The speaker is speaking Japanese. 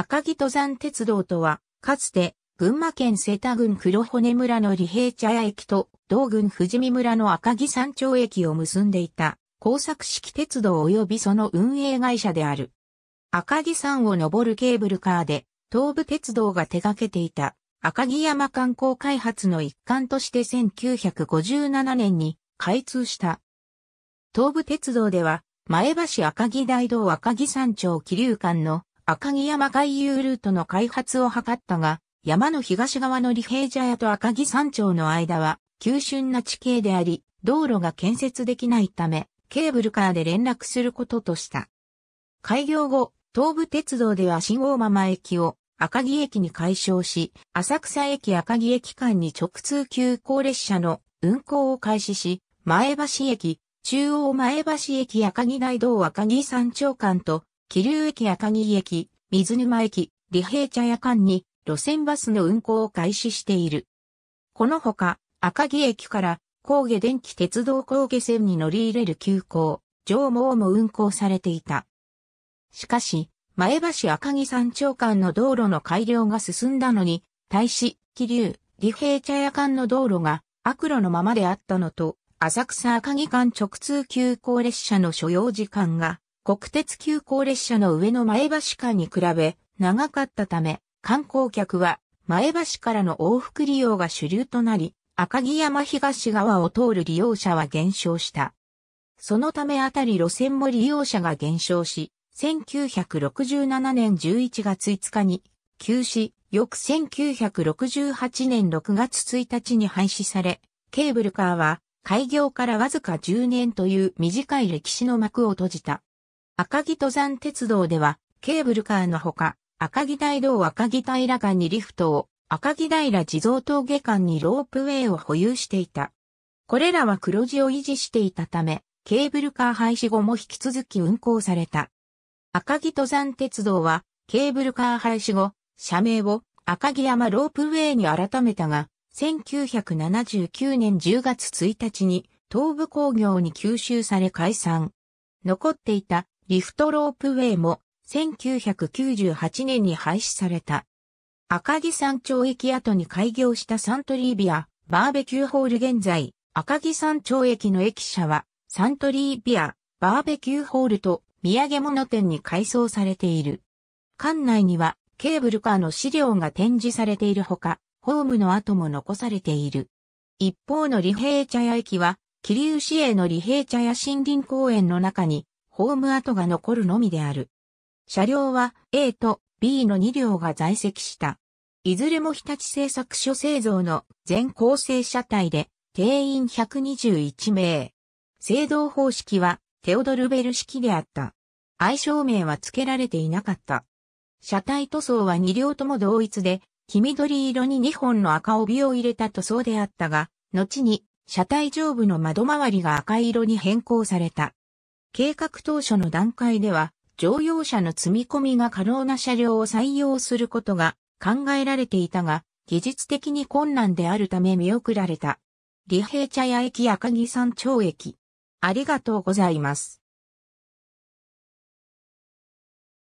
赤城登山鉄道とは、かつて、群馬県瀬田郡黒骨村の利平茶屋駅と、同郡富士見村の赤城山頂駅を結んでいた、工作式鉄道及びその運営会社である。赤城山を登るケーブルカーで、東武鉄道が手掛けていた、赤城山観光開発の一環として1957年に開通した。東武鉄道では、前橋赤城大道赤城山頂気流間の赤城山外遊ルートの開発を図ったが、山の東側の利平茶屋と赤城山頂の間は、急峻な地形であり、道路が建設できないため、ケーブルカーで連絡することとした。開業後、東武鉄道では新大間駅を赤城駅に改称し、浅草駅赤城駅間に直通急行列車の運行を開始し、前橋駅、中央前橋駅赤城大道赤城山頂間と桐生駅赤城駅、水沼駅、利平茶屋間に路線バスの運行を開始している。このほか、赤城駅から高下電気鉄道高下線に乗り入れる急行、上毛も運行されていた。しかし、前橋赤城山頂間の道路の改良が進んだのに、対し、桐生、利平茶屋間の道路が悪路のままであったのと、浅草赤城間直通急行列車の所要時間が国鉄急行列車の上の前橋間に比べ長かったため、観光客は前橋からの往復利用が主流となり、赤城山東側を通る利用者は減少した。そのためあたり路線も利用者が減少し、1967年11月5日に休止、翌1968年6月1日に廃止され、ケーブルカーは開業からわずか10年という短い歴史の幕を閉じた。赤城登山鉄道では、ケーブルカーのほか、赤城大道赤城平間にリフトを、赤城平地蔵峠間にロープウェイを保有していた。これらは黒字を維持していたため、ケーブルカー廃止後も引き続き運行された。赤城登山鉄道は、ケーブルカー廃止後、社名を赤城山ロープウェイに改めたが、1979年10月1日に東部工業に吸収され解散。残っていたリフトロープウェイも1998年に廃止された。赤城山町駅跡に開業したサントリービア、バーベキューホール現在、赤城山町駅の駅舎は、サントリービア、バーベキューホールと土産物店に改装されている。館内にはケーブルカーの資料が展示されているほか、ホームの跡も残されている。一方の利平茶屋駅は、桐生市営の利平茶屋森林公園の中にホーム跡が残るのみである。車両は A と B の2両が在籍した。いずれも日立製作所製造の全構成車体で定員121名。制動方式はテオドルベル式であった。愛称名は付けられていなかった。車体塗装は2両とも同一で、黄緑色に2本の赤帯を入れた塗装であったが、後に車体上部の窓周りが赤色に変更された。計画当初の段階では、乗用車の積み込みが可能な車両を採用することが考えられていたが、技術的に困難であるため見送られた。利平茶屋駅赤木山町駅。ありがとうございます。